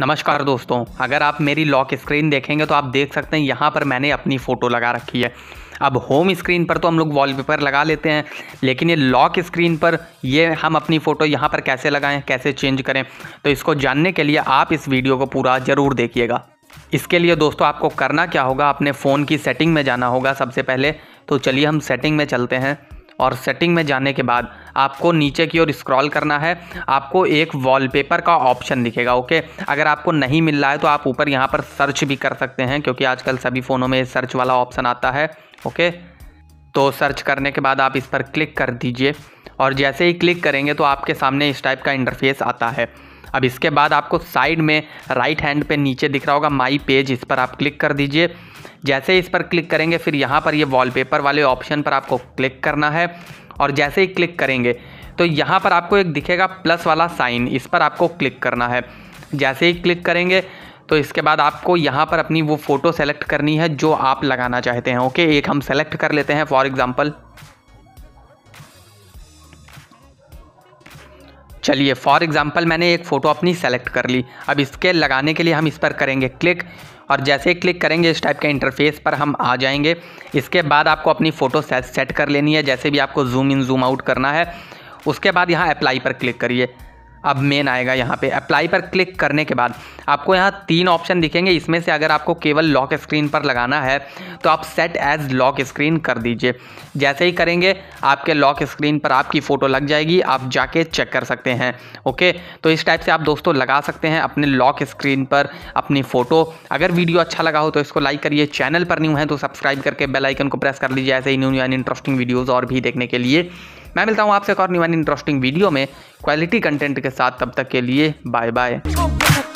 नमस्कार दोस्तों अगर आप मेरी लॉक स्क्रीन देखेंगे तो आप देख सकते हैं यहाँ पर मैंने अपनी फ़ोटो लगा रखी है अब होम स्क्रीन पर तो हम लोग वॉलपेपर लगा लेते हैं लेकिन ये लॉक स्क्रीन पर ये हम अपनी फ़ोटो यहाँ पर कैसे लगाएं कैसे चेंज करें तो इसको जानने के लिए आप इस वीडियो को पूरा ज़रूर देखिएगा इसके लिए दोस्तों आपको करना क्या होगा अपने फ़ोन की सेटिंग में जाना होगा सबसे पहले तो चलिए हम सेटिंग में चलते हैं और सेटिंग में जाने के बाद आपको नीचे की ओर स्क्रॉल करना है आपको एक वॉलपेपर का ऑप्शन दिखेगा ओके अगर आपको नहीं मिल रहा है तो आप ऊपर यहाँ पर सर्च भी कर सकते हैं क्योंकि आजकल सभी फ़ोनों में सर्च वाला ऑप्शन आता है ओके तो सर्च करने के बाद आप इस पर क्लिक कर दीजिए और जैसे ही क्लिक करेंगे तो आपके सामने इस टाइप का इंटरफेस आता है अब इसके बाद आपको साइड में राइट हैंड पे नीचे दिख रहा होगा माई पेज इस पर आप क्लिक कर दीजिए जैसे इस पर क्लिक करेंगे फिर यहाँ पर ये वॉलपेपर वाले ऑप्शन पर आपको क्लिक करना है और जैसे ही क्लिक करेंगे तो यहाँ पर आपको एक दिखेगा प्लस वाला साइन इस पर आपको क्लिक करना है जैसे ही क्लिक करेंगे तो इसके बाद आपको यहाँ पर अपनी वो फ़ोटो सेलेक्ट करनी है जो आप लगाना चाहते हैं ओके एक हम सेलेक्ट कर लेते हैं फॉर एग्ज़ाम्पल चलिए फॉर एग्ज़ाम्पल मैंने एक फ़ोटो अपनी सेलेक्ट कर ली अब इसके लगाने के लिए हम इस पर करेंगे क्लिक और जैसे ही क्लिक करेंगे इस टाइप के इंटरफेस पर हम आ जाएंगे इसके बाद आपको अपनी फ़ोटो सेट सेट कर लेनी है जैसे भी आपको जूम इन जूम आउट करना है उसके बाद यहाँ अप्लाई पर क्लिक करिए अब मेन आएगा यहाँ पे अप्लाई पर क्लिक करने के बाद आपको यहाँ तीन ऑप्शन दिखेंगे इसमें से अगर आपको केवल लॉक स्क्रीन पर लगाना है तो आप सेट एज लॉक स्क्रीन कर दीजिए जैसे ही करेंगे आपके लॉक स्क्रीन पर आपकी फ़ोटो लग जाएगी आप जाके चेक कर सकते हैं ओके तो इस टाइप से आप दोस्तों लगा सकते हैं अपने लॉक स्क्रीन पर अपनी फ़ोटो अगर वीडियो अच्छा लगा हो तो इसको लाइक करिए चैनल पर न्यू है तो सब्सक्राइब करके बेलाइकन को प्रेस कर लीजिए ऐसे ही न्यू यानी इंटरेस्टिंग वीडियोज़ और भी देखने के लिए मैं मिलता हूँ आपसे एक और न्यू इंटरेस्टिंग वीडियो में क्वालिटी कंटेंट के साथ तब तक के लिए बाय बाय